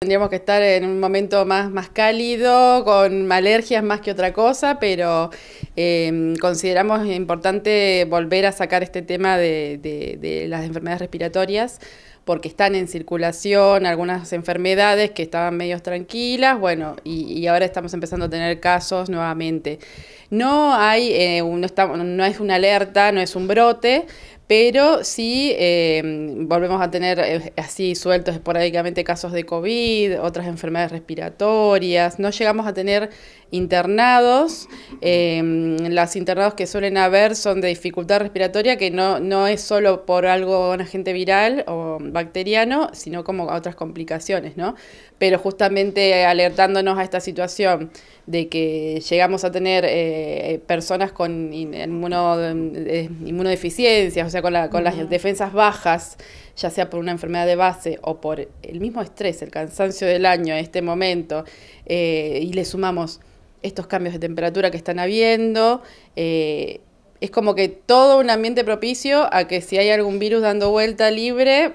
Tendríamos que estar en un momento más, más cálido, con alergias más que otra cosa, pero eh, consideramos importante volver a sacar este tema de las enfermedades respiratorias porque están en circulación algunas enfermedades que estaban medio tranquilas, bueno, y, ahora estamos empezando a tener casos nuevamente. No hay, eh, no, es una alerta, no es un brote, pero sí em, volvemos a tener eh, así sueltos esporádicamente casos de COVID, otras enfermedades respiratorias, no llegamos a tener internados, eh, em, los internados que suelen haber son de dificultad respiratoria, que no, no es solo por algo, un agente viral o bacteriano, sino como a otras complicaciones, ¿no? Pero justamente alertándonos a esta situación de que llegamos a tener eh, personas con eh, inmunodeficiencias, o sea, con, las defensas bajas, ya sea por una enfermedad de base o por el mismo estrés, el cansancio del año en este momento, eh, y le sumamos estos cambios de temperatura que están habiendo, es como que todo un ambiente propicio a que si hay algún virus dando vuelta libre,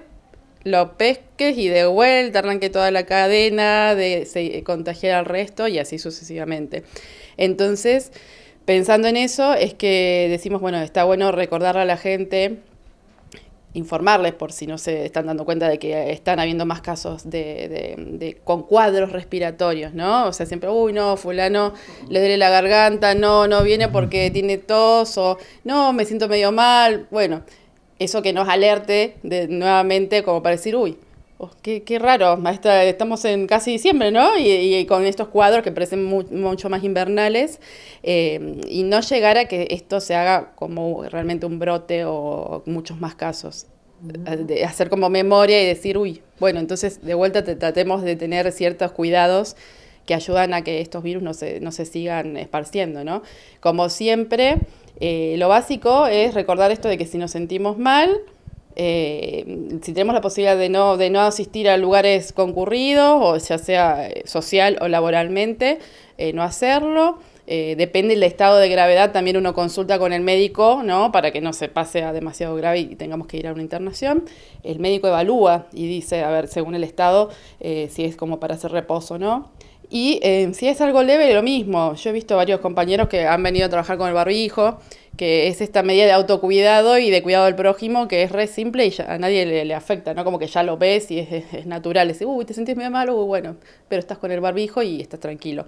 lo pesques y de vuelta arranque toda la cadena de se, contagiar al resto y así sucesivamente. Entonces, pensando en eso, es que decimos, bueno, está bueno recordarle a la gente, informarles por si no se están dando cuenta de que están habiendo más casos de, con cuadros respiratorios, ¿no? O sea, siempre, uy, no, fulano le duele la garganta, no, no viene porque tiene tos o no, me siento medio mal. Bueno, eso que nos alerte de, nuevamente como para decir, uy, oh, qué, raro, maestra, estamos en casi diciembre, ¿no? Y, con estos cuadros que parecen mucho más invernales, eh, y no llegar a que esto se haga como realmente un brote o muchos más casos. Mm. De hacer como memoria y decir, uy, bueno, entonces de vuelta tratemos de tener ciertos cuidados que ayudan a que estos virus no se, sigan esparciendo, ¿no? Como siempre, eh, lo básico es recordar esto de que si nos sentimos mal, eh, si tenemos la posibilidad de no, de no asistir a lugares concurridos, o ya sea eh, social o laboralmente, no hacerlo. depende del estado de gravedad, también uno consulta con el médico, ¿no? Para que no se pase a demasiado grave y tengamos que ir a una internación. El médico evalúa y dice, a ver, según el estado, si es como para hacer reposo o no. Y eh, si es algo leve, lo mismo. Yo he visto varios compañeros que han venido a trabajar con el barbijo, que es esta medida de autocuidado y de cuidado del prójimo, que es re simple y a nadie le, afecta, ¿no? Como que ya lo ves y es, natural. Decís, uy, te sentís medio malo, uy, bueno, pero estás con el barbijo y estás tranquilo.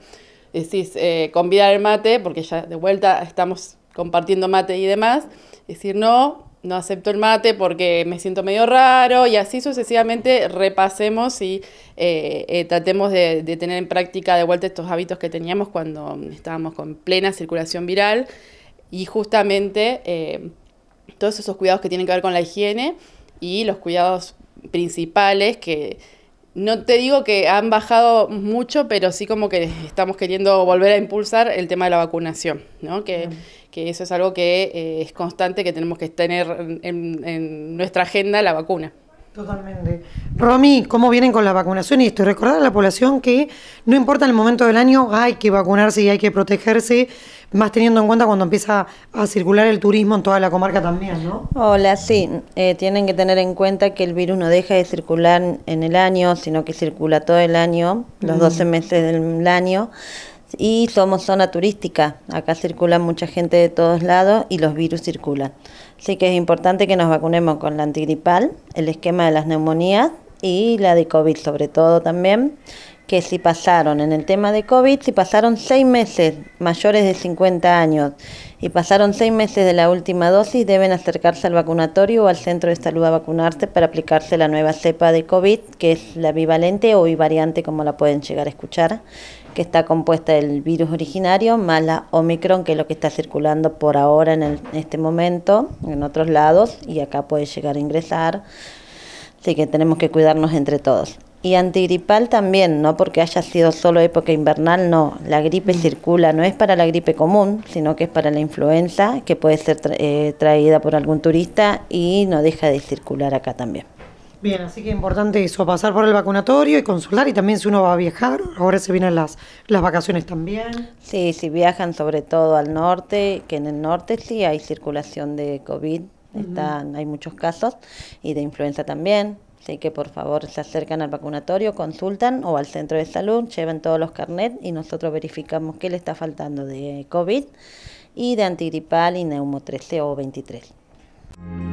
Decís, eh, convidar el mate, porque ya de vuelta estamos compartiendo mate y demás. Decir, no, no acepto el mate porque me siento medio raro y así sucesivamente repasemos y eh, eh, tratemos de, tener en práctica de vuelta estos hábitos que teníamos cuando estábamos con plena circulación viral y justamente eh, todos esos cuidados que tienen que ver con la higiene y los cuidados principales que no te digo que han bajado mucho, pero sí como que estamos queriendo volver a impulsar el tema de la vacunación, ¿no? Que, que eso es algo que eh, es constante, que tenemos que tener en nuestra agenda la vacuna. Totalmente. Romy, ¿cómo vienen con la vacunación? Y esto, recordar a la población que no importa el momento del año, hay que vacunarse y hay que protegerse, más teniendo en cuenta cuando empieza a circular el turismo en toda la comarca también, ¿no? Hola, sí. Eh, tienen que tener en cuenta que el virus no deja de circular en el año, sino que circula todo el año, los 12 mm. meses del año y somos zona turística. Acá circula mucha gente de todos lados y los virus circulan. Así que es importante que nos vacunemos con la antigripal, el esquema de las neumonías y la de COVID sobre todo también que si pasaron en el tema de COVID, si pasaron seis meses mayores de 50 años y pasaron seis meses de la última dosis, deben acercarse al vacunatorio o al centro de salud a vacunarse para aplicarse la nueva cepa de COVID, que es la bivalente o bivariante, como la pueden llegar a escuchar, que está compuesta del virus originario más la Omicron, que es lo que está circulando por ahora en, en este momento, en otros lados, y acá puede llegar a ingresar. Así que tenemos que cuidarnos entre todos. Y antigripal también, no porque haya sido solo época invernal, no. La gripe mm. circula, no es para la gripe común, sino que es para la influenza, que puede ser eh, traída por algún turista y no deja de circular acá también. Bien, así que importante eso, pasar por el vacunatorio y consular y también si uno va a viajar, ahora se vienen las, las vacaciones también. Sí, si viajan sobre todo al norte, que en el norte sí hay circulación de COVID, están, hay muchos casos, y de influenza también. Así que por favor se acercan al vacunatorio, consultan o al centro de salud, lleven todos los carnets y nosotros verificamos qué le está faltando de COVID y de antigripal y neumo 13 o 23.